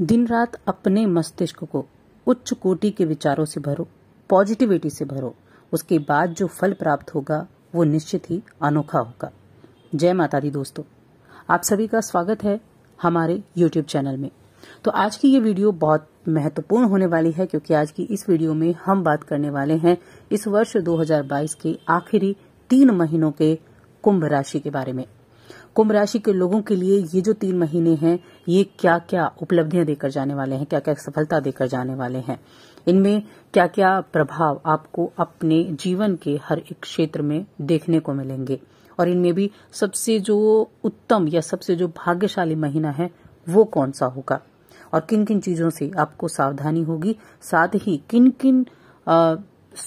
दिन रात अपने मस्तिष्क को उच्च कोटि के विचारों से भरो पॉजिटिविटी से भरो उसके बाद जो फल प्राप्त होगा वो निश्चित ही अनोखा होगा जय माता दी दोस्तों आप सभी का स्वागत है हमारे यूट्यूब चैनल में तो आज की ये वीडियो बहुत महत्वपूर्ण होने वाली है क्योंकि आज की इस वीडियो में हम बात करने वाले हैं इस वर्ष 2022 के आखिरी तीन महीनों के कुंभ राशि के बारे में कुंभ राशि के लोगों के लिए ये जो तीन महीने हैं ये क्या क्या उपलब्धियां देकर जाने वाले हैं क्या क्या सफलता देकर जाने वाले हैं इनमें क्या क्या प्रभाव आपको अपने जीवन के हर एक क्षेत्र में देखने को मिलेंगे और इनमें भी सबसे जो उत्तम या सबसे जो भाग्यशाली महीना है वो कौन सा होगा और किन किन चीजों से आपको सावधानी होगी साथ ही किन किन आ,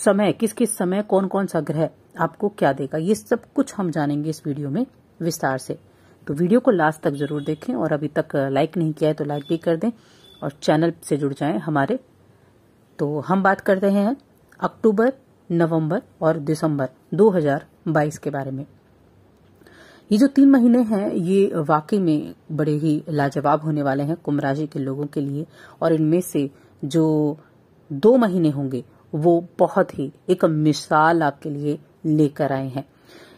समय किस किस समय कौन कौन सा ग्रह आपको क्या देगा ये सब कुछ हम जानेंगे इस वीडियो में विस्तार से तो वीडियो को लास्ट तक जरूर देखें और अभी तक लाइक नहीं किया है तो लाइक भी कर दें और चैनल से जुड़ जाएं हमारे तो हम बात करते हैं अक्टूबर नवंबर और दिसंबर 2022 के बारे में ये जो तीन महीने हैं ये वाकई में बड़े ही लाजवाब होने वाले हैं कुंभ राशि के लोगों के लिए और इनमें से जो दो महीने होंगे वो बहुत ही एक मिसाल आपके लिए लेकर आए हैं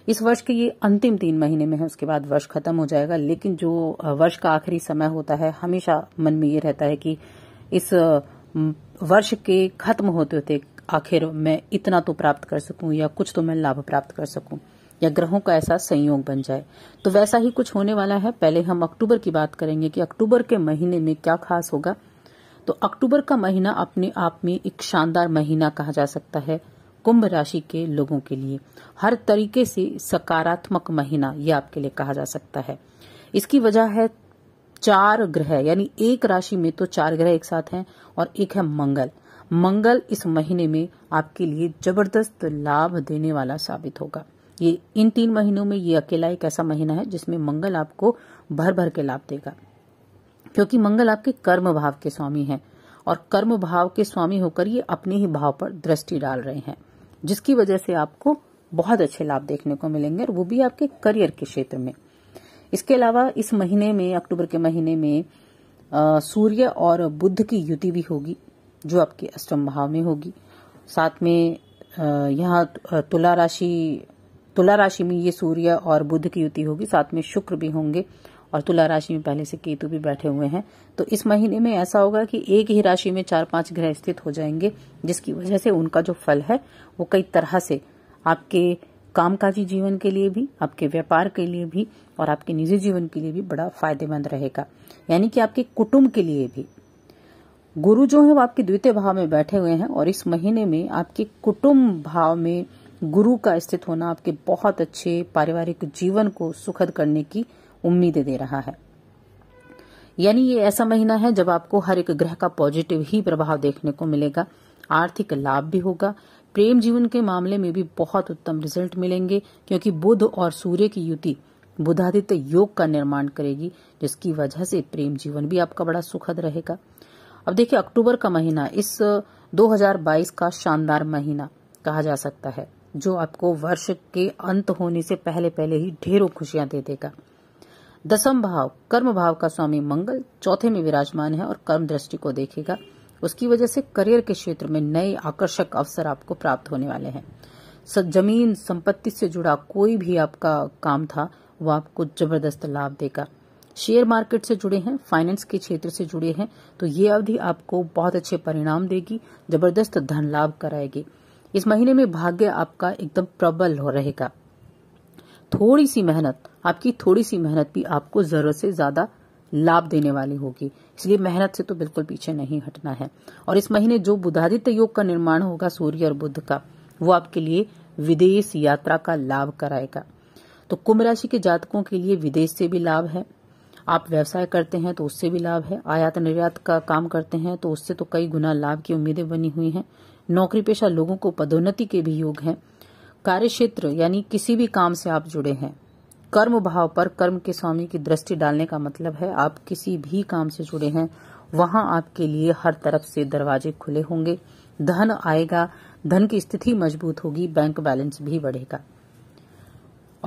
इस वर्ष के ये अंतिम तीन महीने में है उसके बाद वर्ष खत्म हो जाएगा लेकिन जो वर्ष का आखिरी समय होता है हमेशा मन में ये रहता है कि इस वर्ष के खत्म होते होते आखिर मैं इतना तो प्राप्त कर सकूं या कुछ तो मैं लाभ प्राप्त कर सकूं या ग्रहों का ऐसा संयोग बन जाए तो वैसा ही कुछ होने वाला है पहले हम अक्टूबर की बात करेंगे कि अक्टूबर के महीने में क्या खास होगा तो अक्टूबर का महीना अपने आप में एक शानदार महीना कहा जा सकता है कुंभ राशि के लोगों के लिए हर तरीके से सकारात्मक महीना ये आपके लिए कहा जा सकता है इसकी वजह है चार ग्रह यानी एक राशि में तो चार ग्रह एक साथ हैं और एक है मंगल मंगल इस महीने में आपके लिए जबरदस्त लाभ देने वाला साबित होगा ये इन तीन महीनों में ये अकेला एक ऐसा महीना है जिसमें मंगल आपको भर भर के लाभ देगा क्योंकि मंगल आपके कर्म भाव के स्वामी हैं और कर्म भाव के स्वामी होकर ये अपने ही भाव पर दृष्टि डाल रहे हैं जिसकी वजह से आपको बहुत अच्छे लाभ देखने को मिलेंगे और वो भी आपके करियर के क्षेत्र में इसके अलावा इस महीने में अक्टूबर के महीने में सूर्य और बुद्ध की युति भी होगी जो आपके अष्टम भाव में होगी साथ में यहाँ तुला राशि तुला राशि में ये सूर्य और बुद्ध की युति होगी साथ में शुक्र भी होंगे और तुला राशि में पहले से केतु भी बैठे हुए हैं तो इस महीने में ऐसा होगा कि एक ही राशि में चार पांच ग्रह स्थित हो जाएंगे जिसकी वजह से उनका जो फल है वो कई तरह से आपके कामकाजी जीवन के लिए भी आपके व्यापार के लिए भी और आपके निजी जीवन के लिए भी बड़ा फायदेमंद रहेगा यानी कि आपके कुटुंब के लिए भी गुरु जो है वो आपके द्वितीय भाव में बैठे हुए हैं और इस महीने में आपके कुटुंब भाव में गुरु का स्थित होना आपके बहुत अच्छे पारिवारिक जीवन को सुखद करने की उम्मीदें दे रहा है यानी ये ऐसा महीना है जब आपको हर एक ग्रह का पॉजिटिव ही प्रभाव देखने को मिलेगा आर्थिक लाभ भी होगा प्रेम जीवन के मामले में भी बहुत उत्तम रिजल्ट मिलेंगे क्योंकि बुध और सूर्य की युति बुधादित्य योग का निर्माण करेगी जिसकी वजह से प्रेम जीवन भी आपका बड़ा सुखद रहेगा अब देखिए अक्टूबर का महीना इस 2022 का शानदार महीना कहा जा सकता है जो आपको वर्ष के अंत होने से पहले पहले ही ढेरों खुशियां दे देगा दसम भाव कर्म भाव का स्वामी मंगल चौथे में विराजमान है और कर्म दृष्टि को देखेगा उसकी वजह से करियर के क्षेत्र में नए आकर्षक अवसर आपको प्राप्त होने वाले हैं जमीन संपत्ति से जुड़ा कोई भी आपका काम था वो आपको जबरदस्त लाभ देगा शेयर मार्केट से जुड़े हैं फाइनेंस के क्षेत्र से जुड़े हैं तो ये अवधि आपको बहुत अच्छे परिणाम देगी जबरदस्त धन लाभ कराएगी इस महीने में भाग्य आपका एकदम प्रबल हो रहेगा थोड़ी सी मेहनत आपकी थोड़ी सी मेहनत भी आपको जरूरत से ज्यादा लाभ देने वाली होगी इसलिए मेहनत से तो बिल्कुल पीछे नहीं हटना है और इस महीने जो बुधादित्य योग का निर्माण होगा सूर्य और बुद्ध का वो आपके लिए विदेश यात्रा का लाभ कराएगा तो कुंभ राशि के जातकों के लिए विदेश से भी लाभ है आप व्यवसाय करते हैं तो उससे भी लाभ है आयात निर्यात का काम करते हैं तो उससे तो कई गुना लाभ की उम्मीदें बनी हुई हैं नौकरी पेशा लोगों को पदोन्नति के भी योग हैं कार्य क्षेत्र यानी किसी भी काम से आप जुड़े हैं कर्म भाव पर कर्म के स्वामी की दृष्टि डालने का मतलब है आप किसी भी काम से जुड़े हैं वहां आपके लिए हर तरफ से दरवाजे खुले होंगे धन आएगा धन की स्थिति मजबूत होगी बैंक बैलेंस भी बढ़ेगा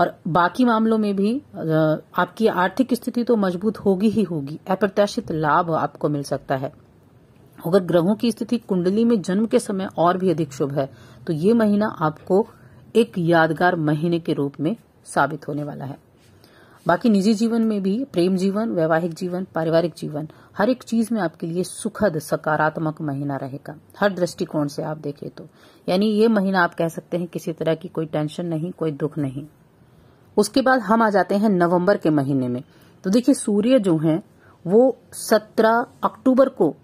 और बाकी मामलों में भी आपकी आर्थिक स्थिति तो मजबूत होगी ही होगी अप्रत्याशित लाभ आपको मिल सकता है अगर ग्रहों की स्थिति कुंडली में जन्म के समय और भी अधिक शुभ है तो ये महीना आपको एक यादगार महीने के रूप में साबित होने वाला है बाकी निजी जीवन में भी प्रेम जीवन वैवाहिक जीवन पारिवारिक जीवन हर एक चीज में आपके लिए सुखद सकारात्मक महीना रहेगा हर दृष्टिकोण से आप देखें तो यानी ये महीना आप कह सकते हैं किसी तरह की कोई टेंशन नहीं कोई दुख नहीं उसके बाद हम आ जाते हैं नवंबर के महीने में तो देखिए सूर्य जो है वो सत्रह अक्टूबर को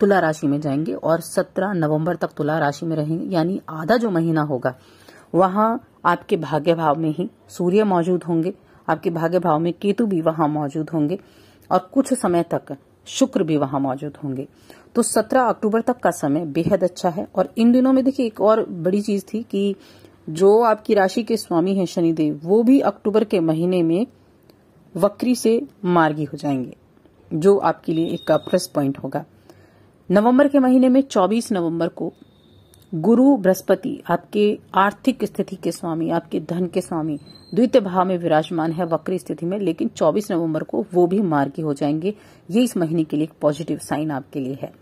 तुला राशि में जाएंगे और सत्रह नवंबर तक तुला राशि में रहेंगे यानी आधा जो महीना होगा वहां आपके भाग्य भाव में ही सूर्य मौजूद होंगे आपके भाग्य भाव में केतु भी वहां मौजूद होंगे और कुछ समय तक शुक्र भी वहां मौजूद होंगे तो 17 अक्टूबर तक का समय बेहद अच्छा है और इन दिनों में देखिए एक और बड़ी चीज थी कि जो आपकी राशि के स्वामी हैं शनिदेव वो भी अक्टूबर के महीने में वक्री से मार्गी हो जाएंगे जो आपके लिए एक प्लस पॉइंट होगा नवंबर के महीने में 24 नवंबर को गुरु बृहस्पति आपके आर्थिक स्थिति के स्वामी आपके धन के स्वामी द्वितीय भाव में विराजमान है वक्री स्थिति में लेकिन 24 नवंबर को वो भी मार्गी हो जाएंगे ये इस महीने के लिए एक पॉजिटिव साइन आपके लिए है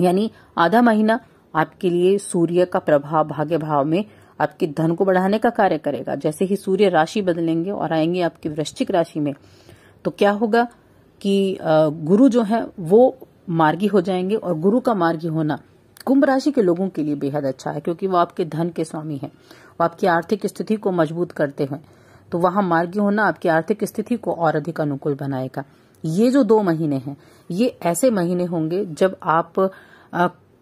यानी आधा महीना आपके लिए सूर्य का प्रभाव भाग्य भाव में आपके धन को बढ़ाने का कार्य करेगा जैसे ही सूर्य राशि बदलेंगे और आएंगे आपकी वृश्चिक राशि में तो क्या होगा कि गुरु जो है वो मार्गी हो जाएंगे और गुरु का मार्गी होना कुंभ राशि के लोगों के लिए बेहद अच्छा है क्योंकि वो आपके धन के स्वामी है वो आपकी आर्थिक स्थिति को मजबूत करते हैं तो वहां मार्गी होना आपकी आर्थिक स्थिति को और अधिक अनुकूल बनाएगा ये जो दो महीने हैं ये ऐसे महीने होंगे जब आप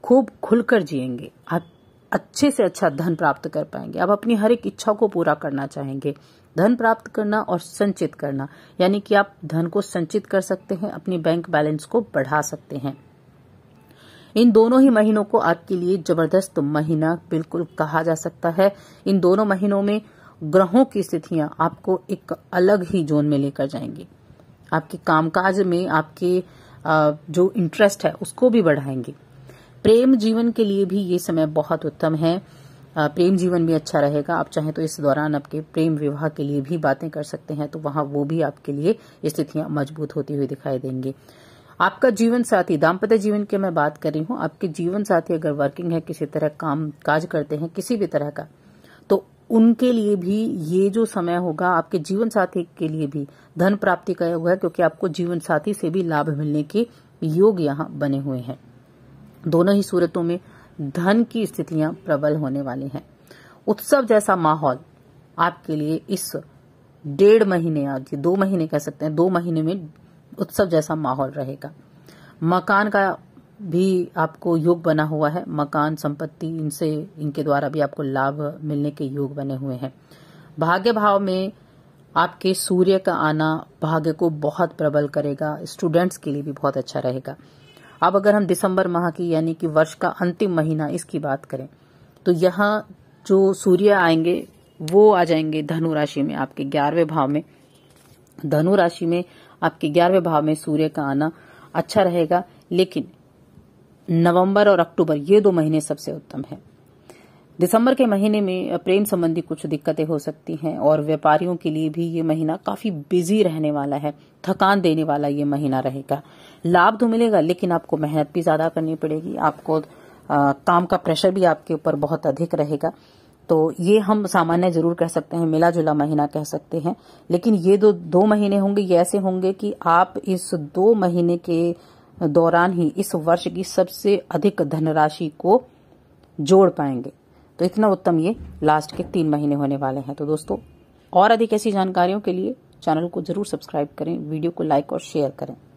खूब खुलकर जिएंगे आप अच्छे से अच्छा धन प्राप्त कर पाएंगे आप अपनी हर एक इच्छा को पूरा करना चाहेंगे धन प्राप्त करना और संचित करना यानी कि आप धन को संचित कर सकते हैं अपनी बैंक बैलेंस को बढ़ा सकते हैं इन दोनों ही महीनों को आपके लिए जबरदस्त महीना बिल्कुल कहा जा सकता है इन दोनों महीनों में ग्रहों की स्थितियां आपको एक अलग ही जोन में लेकर जाएंगी आपके कामकाज में आपके जो इंटरेस्ट है उसको भी बढ़ाएंगे प्रेम जीवन के लिए भी ये समय बहुत उत्तम है प्रेम जीवन भी अच्छा रहेगा आप चाहें तो इस दौरान आपके प्रेम विवाह के लिए भी बातें कर सकते हैं तो वहां वो भी आपके लिए स्थितियां मजबूत होती हुई दिखाई देंगी आपका जीवन साथी दाम्पत्य जीवन की मैं बात कर रही हूँ आपके जीवन साथी अगर वर्किंग है किसी तरह काम काज करते हैं किसी भी तरह का तो उनके लिए भी ये जो समय होगा आपके जीवन साथी के लिए भी धन प्राप्ति का होगा क्योंकि आपको जीवन साथी से भी लाभ मिलने के योग यहाँ बने हुए हैं दोनों ही सूरतों में धन की स्थितियां प्रबल होने वाली हैं उत्सव जैसा माहौल आपके लिए इस डेढ़ महीने आज दो महीने कह सकते हैं दो महीने में उत्सव जैसा माहौल रहेगा मकान का भी आपको योग बना हुआ है मकान संपत्ति इनसे इनके द्वारा भी आपको लाभ मिलने के योग बने हुए हैं भाग्य भाव में आपके सूर्य का आना भाग्य को बहुत प्रबल करेगा स्टूडेंट्स के लिए भी बहुत अच्छा रहेगा अब अगर हम दिसंबर माह की यानी कि वर्ष का अंतिम महीना इसकी बात करें तो यहाँ जो सूर्य आएंगे वो आ जाएंगे धनु राशि में आपके ग्यारहवें भाव में धनु राशि में आपके ग्यारहवें भाव में सूर्य का आना अच्छा रहेगा लेकिन नवंबर और अक्टूबर ये दो महीने सबसे उत्तम है दिसंबर के महीने में प्रेम संबंधी कुछ दिक्कतें हो सकती हैं और व्यापारियों के लिए भी ये महीना काफी बिजी रहने वाला है थकान देने वाला ये महीना रहेगा लाभ तो मिलेगा लेकिन आपको मेहनत भी ज्यादा करनी पड़ेगी आपको आ, काम का प्रेशर भी आपके ऊपर बहुत अधिक रहेगा तो ये हम सामान्य जरूर कह सकते हैं मिला जुला महीना कह सकते हैं लेकिन ये दो दो महीने होंगे ये ऐसे होंगे कि आप इस दो महीने के दौरान ही इस वर्ष की सबसे अधिक धनराशि को जोड़ पाएंगे तो इतना उत्तम ये लास्ट के तीन महीने होने वाले हैं तो दोस्तों और अधिक ऐसी जानकारियों के लिए चैनल को जरूर सब्सक्राइब करें वीडियो को लाइक और शेयर करें